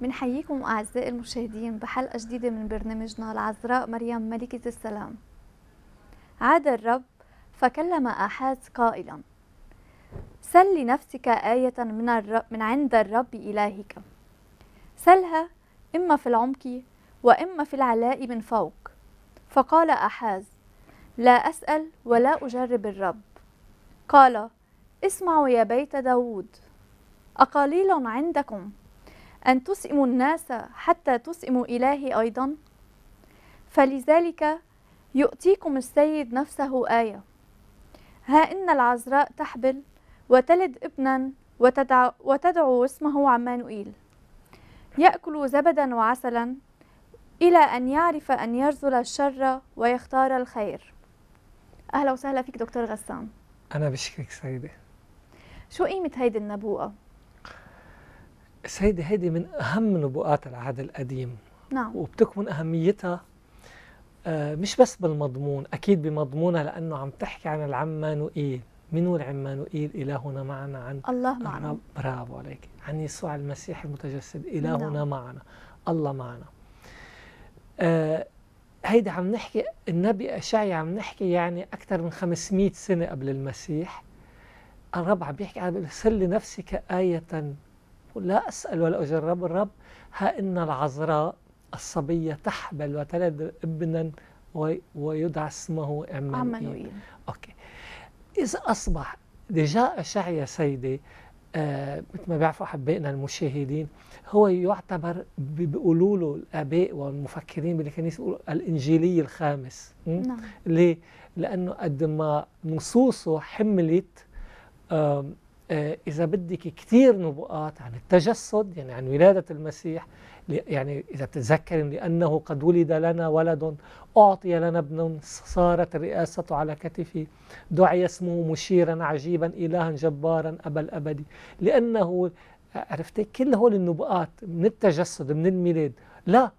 بنحييكم أعزائي المشاهدين بحلقة جديدة من برنامجنا العذراء مريم ملكة السلام عاد الرب فكلم آحاز قائلا سل لنفسك آية من, الرب من عند الرب إلهك سلها إما في العمق وإما في العلاء من فوق فقال أحاز لا أسأل ولا أجرب الرب قال اسمعوا يا بيت داود أقليل عندكم أن تسئموا الناس حتى تسئموا إلهي أيضا فلذلك يؤتيكم السيد نفسه آية ها إن العذراء تحبل وتلد ابنا وتدعو اسمه عمانوئيل يأكل زبدا وعسلا إلى أن يعرف أن يرزل الشر ويختار الخير أهلا وسهلا فيك دكتور غسان أنا بشكرك سيدة شو قيمة هيدي النبوءة؟ السيدة هذه من أهم نبوءات العهد القديم نعم وبتكمن أهميتها آه، مش بس بالمضمون أكيد بمضمونها لأنه عم تحكي عن العمانوئيل من هو العمانوئيل إلهنا معنا عن الله معنا برافو عليك عن يسوع المسيح المتجسد إلهنا نعم. معنا الله معنا آه هيدا عم نحكي النبي أشعي عم نحكي يعني أكثر من 500 سنة قبل المسيح الرب عم بيحكي عم بيقول سل نفسك آية لا أسأل ولا أجرب الرب ها إن العذراء الصبية تحبل وتلد ابنا ويدعى اسمه عمانوئيل أوكي إذا أصبح دجاء أشعيا سيدي آه مثل ما بيعرفوا أحبائنا المشاهدين هو يعتبر بيقولوا له الآباء والمفكرين بالكنيسة بيقولوا الإنجيلي الخامس نعم ليه؟ لأنه قد ما نصوصه حملت آه آه، إذا بدك كثير نبوءات عن التجسد يعني عن ولادة المسيح يعني إذا بتتذكر لأنه قد ولد لنا ولد أعطي لنا ابن صارت الرئاسة على كتفه دعي اسمه مشيرا عجيبا إلها جبارا أبا الأبدي لأنه عرفتي كل هول النبوءات من التجسد من الميلاد لا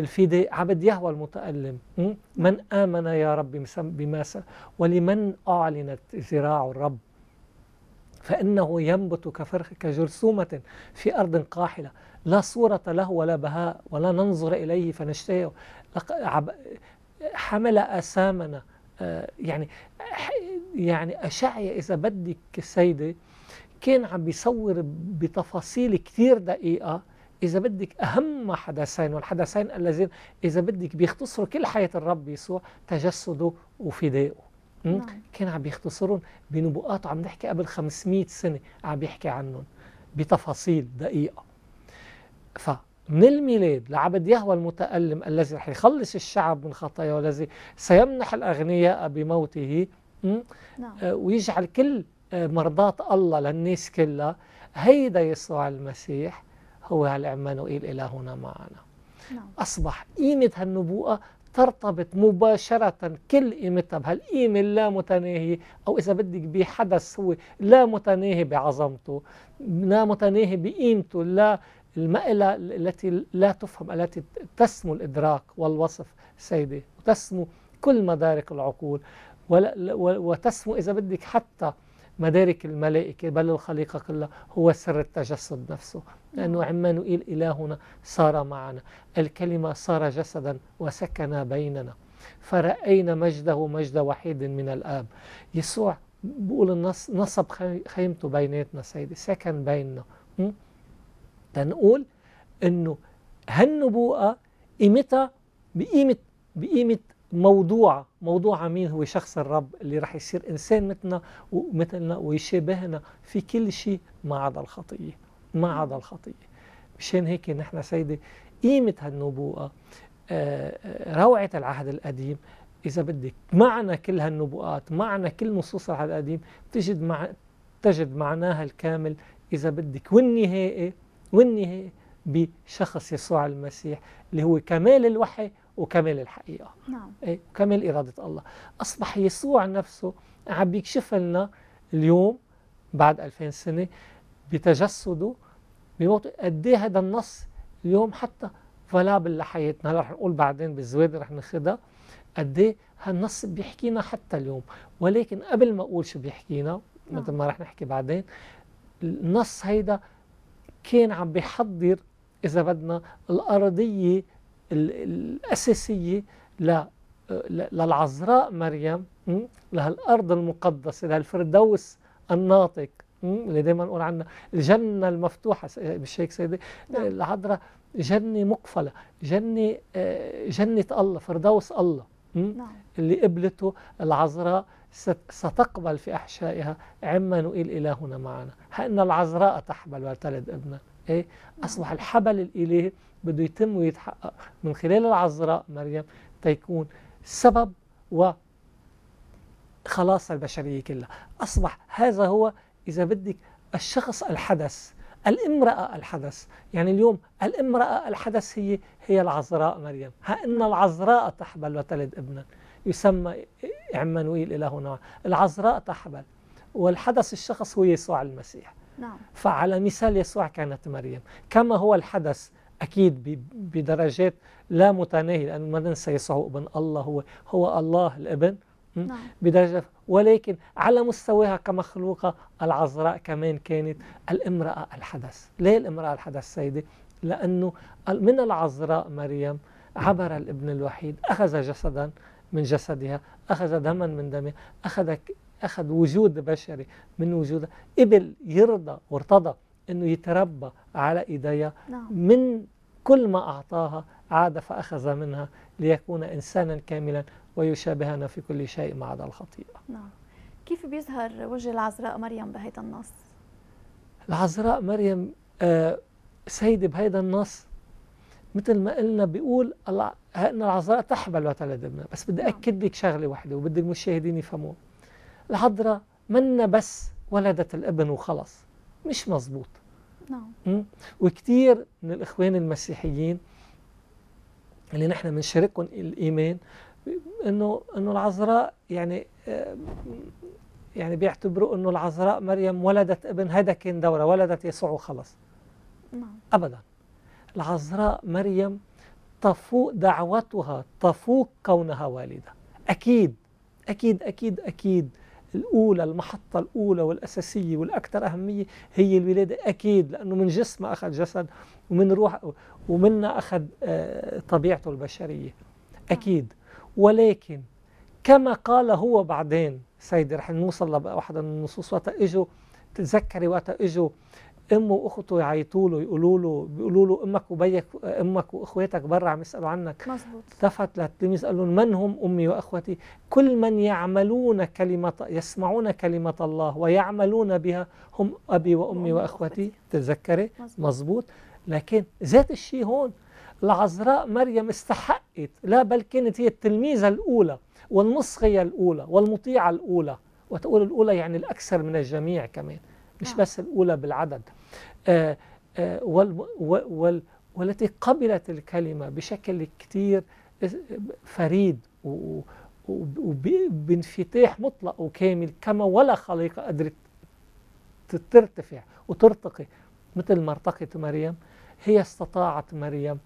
الفداء عبد يهوى المتألم من آمن يا رب بما ولمن أعلنت ذراع الرب فإنه ينبت كفرخ كجرثومة في أرض قاحلة لا صورة له ولا بهاء ولا ننظر إليه فنشتهيه حمل أسامنا آه، يعني يعني أشعيا إذا بدك سيدة كان عم بيصور بتفاصيل كثير دقيقة إذا بدك أهم حدثين والحدثين الذين إذا بدك بيختصروا كل حياة الرب يسوع تجسده وفدائه نعم. كان عم بيختصرهم بنبوءات عم نحكي قبل 500 سنة عم بيحكي عنهم بتفاصيل دقيقة فمن الميلاد لعبد يهوى المتألم الذي رح يخلص الشعب من خطاياه والذي سيمنح الأغنياء بموته نعم. آه، ويجعل كل آه، مرضاة الله للناس كلها هيدا يسوع المسيح هو العمانوئيل إلهنا معنا نعم. أصبح قيمة هالنبوءة ترتبط مباشرة كل قيمتها بهالقيمة متناهية أو إذا بدك بحدث هو لا متناهي بعظمته لا متناهي بقيمته لا المألة التي لا تفهم التي تسمو الإدراك والوصف سيدي وتسمو كل مدارك العقول وتسمو إذا بدك حتى مدارك الملائكة بل الخليقة كلها هو سر التجسد نفسه لأنه نعم. عما نقيل إلهنا صار معنا الكلمة صار جسدا وسكن بيننا فرأينا مجده مجد وحيد من الآب يسوع بقول النص نصب خيمته بيناتنا سيدي سكن بيننا تنقول انه هالنبوءة قيمتها بقيمة بقيمة موضوع موضوع مين هو شخص الرب اللي راح يصير إنسان مثلنا ومثلنا ويشابهنا في كل شيء ما عدا الخطية ما عدا الخطية مشان هيك نحن سيدي قيمة هالنبوءة آه، آه، روعة العهد القديم إذا بدك معنى كل هالنبوءات معنى كل نصوص العهد القديم تجد مع تجد معناها الكامل إذا بدك والنهائي والنهائي بشخص يسوع المسيح اللي هو كمال الوحي وكمال الحقيقة نعم. إيه وكامل إرادة الله أصبح يسوع نفسه عم بيكشف لنا اليوم بعد 2000 سنة بتجسده بموته قد ايه هذا النص اليوم حتى فلابل لحياتنا هلا رح نقول بعدين بالزواد رح ناخذها قد ايه هالنص بيحكينا حتى اليوم ولكن قبل ما اقول شو بيحكينا نعم. مثل ما رح نحكي بعدين النص هيدا كان عم بيحضر اذا بدنا الارضيه الأساسية للعذراء مريم لهالأرض المقدسة لهالفردوس الناطق اللي دائما نقول عنها الجنة المفتوحة آه، مش هيك سيدي نعم. العذراء جنة مقفلة جنة آه، جنة الله فردوس الله نعم. اللي قبلته العذراء ستقبل في أحشائها عما نقيل إلهنا معنا حأن العذراء تحبل وتلد ابنا إيه؟ أصبح الحبل الإلهي بده يتم ويتحقق من خلال العذراء مريم تيكون سبب و خلاص البشرية كلها أصبح هذا هو إذا بدك الشخص الحدث الامرأة الحدث يعني اليوم الامرأة الحدث هي هي العذراء مريم ها إن العذراء تحبل وتلد ابنا يسمى عمانويل الهنا العذراء تحبل والحدث الشخص هو يسوع المسيح نعم. فعلى مثال يسوع كانت مريم كما هو الحدث أكيد بدرجات لا متناهية لأنه ما ننسى يسوع ابن الله هو هو الله الابن نعم. بدرجة ولكن على مستواها كمخلوقة العذراء كمان كانت الامرأة الحدث ليه الامرأة الحدث سيدي؟ لأنه من العذراء مريم عبر الابن الوحيد أخذ جسدا من جسدها أخذ دما من دمها أخذ أخذ وجود بشري من وجودها قبل يرضى وارتضى أنه يتربى على إيديا نعم. من كل ما أعطاها عاد فأخذ منها ليكون إنسانا كاملا ويشابهنا في كل شيء ما عدا الخطيئة نعم كيف بيظهر وجه العذراء مريم بهيدا النص؟ العذراء مريم آه سيدة بهيدا النص مثل ما قلنا بيقول أن العذراء تحبل وتلد ابنها بس بدي نعم. أكد لك شغلة واحدة وبدي المشاهدين يفهموا العذراء منا بس ولدت الابن وخلص مش مظبوط نعم وكتير من الإخوان المسيحيين اللي نحن بنشاركهم الإيمان انه انه العذراء يعني آه، يعني بيعتبروا انه العذراء مريم ولدت ابن هذا كان دورها ولدت يسوع وخلص نعم ابدا العذراء مريم تفوق دعوتها تفوق كونها والده اكيد اكيد اكيد اكيد الأولى المحطة الأولى والأساسية والأكثر أهمية هي الولادة أكيد لأنه من جسمه أخذ جسد ومن روح ومنا أخذ آه، طبيعته البشرية أكيد ولكن كما قال هو بعدين سيدي رح نوصل لواحدة من النصوص وقت اجوا تتذكري وقت اجوا امه واخته يعيطوا له يقولوا له بيقولوا له امك وبيك امك واخواتك برا عم يسالوا عنك مظبوط التفت للتلميذ قال لهم من هم امي واخوتي كل من يعملون كلمه يسمعون كلمه الله ويعملون بها هم ابي وامي واخوتي تتذكري مظبوط لكن ذات الشيء هون العذراء مريم استحقت لا بل كانت هي التلميذه الاولى والمصغيه الاولى والمطيعه الاولى وتقول الاولى يعني الاكثر من الجميع كمان مش نعم. بس الأولى بالعدد آه، آه، وال والتي قبلت الكلمة بشكل كتير آه، فريد وبانفتاح مطلق وكامل كما ولا خليقة قدرت ترتفع وترتقي مثل ما ارتقت مريم هي استطاعت مريم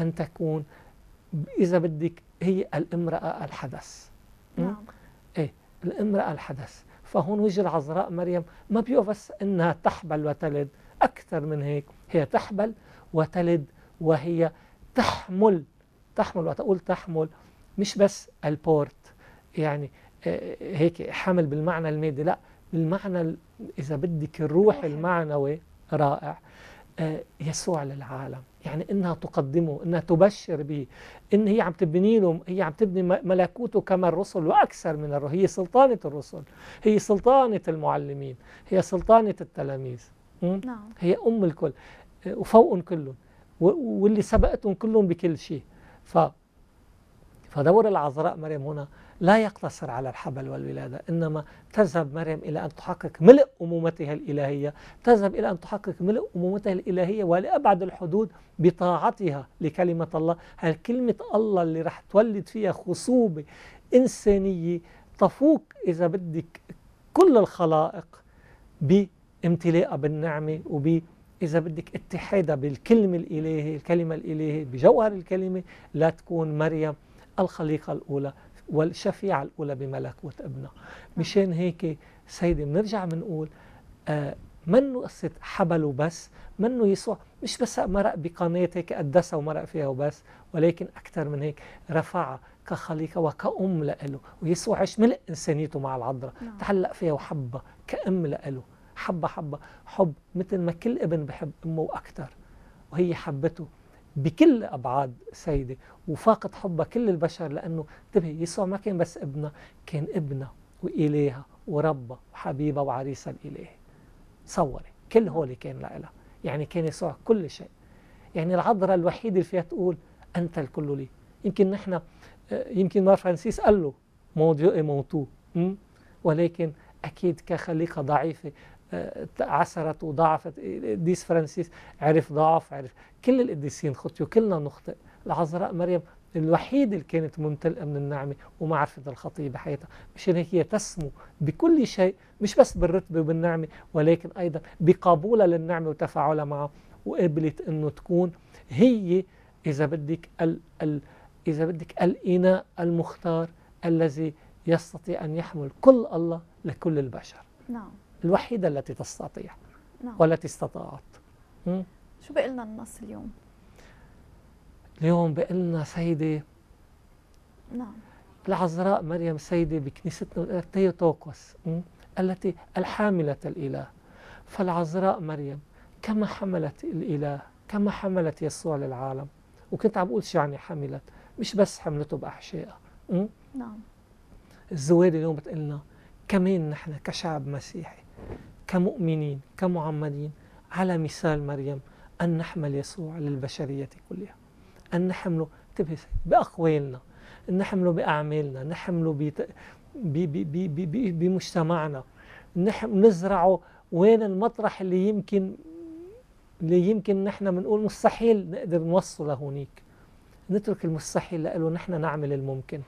أن تكون إذا بدك هي الامرأة الحدث نعم. إيه الامرأة الحدث فهون وجه العذراء مريم ما بس انها تحبل وتلد اكثر من هيك هي تحبل وتلد وهي تحمل تحمل وتقول تحمل مش بس البورت يعني آه، آه، هيك حمل بالمعنى المادي لا بالمعنى اذا بدك الروح المعنوي رائع آه، يسوع للعالم يعني انها تقدمه انها تبشر به ان هي عم تبني له هي عم تبني ملكوته كما الرسل واكثر من الرسل هي سلطانه الرسل هي سلطانه المعلمين هي سلطانه التلاميذ نعم. هي ام الكل آه، وفوق كلهم واللي سبقتهم كلهم بكل شيء ف فدور العذراء مريم هنا لا يقتصر على الحبل والولادة إنما تذهب مريم إلى أن تحقق ملء أمومتها الإلهية تذهب إلى أن تحقق ملء أمومتها الإلهية ولأبعد الحدود بطاعتها لكلمة الله هل كلمة الله اللي رح تولد فيها خصوبة إنسانية تفوق إذا بدك كل الخلائق بامتلاءها بالنعمة وب إذا بدك اتحادها بالكلمة الإلهية الكلمة الإلهية بجوهر الكلمة لا تكون مريم الخليقة الأولى والشفيعة الأولى بملكوت ابنه نعم. مشان هيك سيدي بنرجع بنقول آه منه قصة حبل وبس منه يسوع مش بس مرق بقناة هيك قدسها ومرق فيها وبس ولكن أكثر من هيك رفعها كخليقة وكأم لإله ويسوع عش ملء إنسانيته مع العذراء نعم. تعلق فيها وحبها كأم لإله حبة حبة حب مثل ما كل ابن بحب أمه وأكثر وهي حبته بكل أبعاد سيدة وفاقت حبها كل البشر لأنه انتبه يسوع ما كان بس ابنها كان ابنها وإلهها وربها وحبيبها وعريسها الإلهي تصوري كل هول كان لها يعني كان يسوع كل شيء يعني العذراء الوحيدة اللي فيها تقول أنت الكل لي يمكن نحن آه، يمكن مار فرانسيس قال له مون ديو اي مون تو ولكن أكيد كخليقة ضعيفة عثرت وضعفت القديس فرانسيس عرف ضعف عرف كل القديسين خطيوا كلنا نخطئ العذراء مريم الوحيدة اللي كانت ممتلئة من النعمة وما عرفت الخطية بحياتها مشان هيك هي تسمو بكل شيء مش بس بالرتبة وبالنعمة ولكن أيضا بقبولها للنعمة وتفاعلها معها وقبلت أنه تكون هي إذا بدك ال ال إذا بدك الإناء المختار الذي يستطيع أن يحمل كل الله لكل البشر نعم الوحيدة التي تستطيع نعم. والتي استطاعت شو بقلنا النص اليوم؟ اليوم بقلنا سيدة نعم العذراء مريم سيدة بكنيستنا تيوتوكوس التي الحاملة الإله فالعذراء مريم كما حملت الإله كما حملت يسوع للعالم وكنت عم بقول شو يعني حملت مش بس حملته بأحشائها نعم الزوال اليوم بتقلنا كمان نحن كشعب مسيحي كمؤمنين كمعمدين على مثال مريم أن نحمل يسوع للبشرية كلها أن نحمله انتبه طيب، بأقوالنا نحمله بأعمالنا نحمله بت... ب... ب... بمجتمعنا نحن نزرعه وين المطرح اللي يمكن اللي يمكن نحن بنقول مستحيل نقدر نوصله هونيك نترك المستحيل لإله نحن نعمل الممكن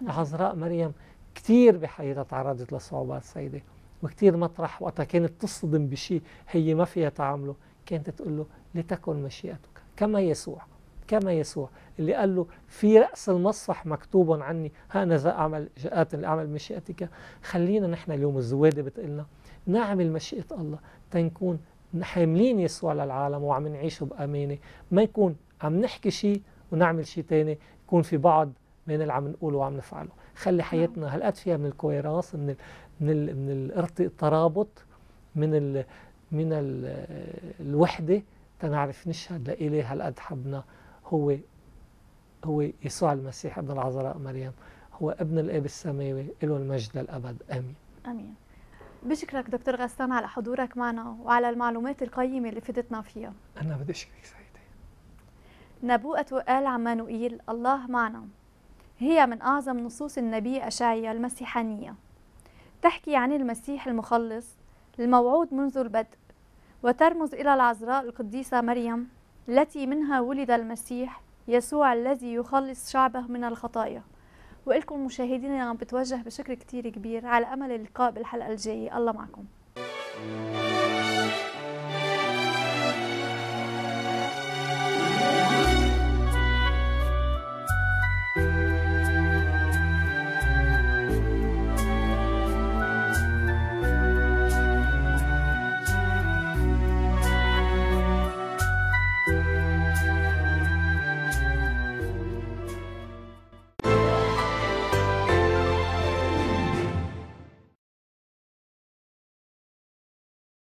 نعم. عذراء مريم كثير بحياتها تعرضت لصعوبات سيدة وكثير مطرح وقتها كانت تصدم بشيء هي ما فيها تعامله كانت تقول له لتكن مشيئتك كما يسوع كما يسوع اللي قال له في رأس المصفح مكتوب عني ها أنا ذا أعمل جاءت لأعمل مشيئتك خلينا نحن اليوم الزوادة بتقلنا نعمل مشيئة الله تنكون حاملين يسوع للعالم وعم نعيشه بأمانة ما يكون عم نحكي شيء ونعمل شيء تاني يكون في بعض من اللي عم نقوله وعم نفعله خلي نعم. حياتنا هالقد فيها من الكويرانس من الـ من الـ من الترابط من الـ من الـ الوحده تنعرف نشهد لإله هالقد حبنا هو هو يسوع المسيح ابن العذراء مريم هو ابن الاب السماوي له المجد للابد امين امين بشكرك دكتور غسان على حضورك معنا وعلى المعلومات القيمه اللي فدتنا فيها انا بدي اشكرك سيدي نبوءه ال عمانوئيل الله معنا هي من أعظم نصوص النبي أشعيا المسيحانية تحكي عن المسيح المخلص الموعود منذ البدء وترمز إلى العذراء القديسة مريم التي منها ولد المسيح يسوع الذي يخلص شعبه من الخطايا وإلكم مشاهدينا عم بتوجه بشكر كتير كبير على أمل اللقاء بالحلقة الجاية الله معكم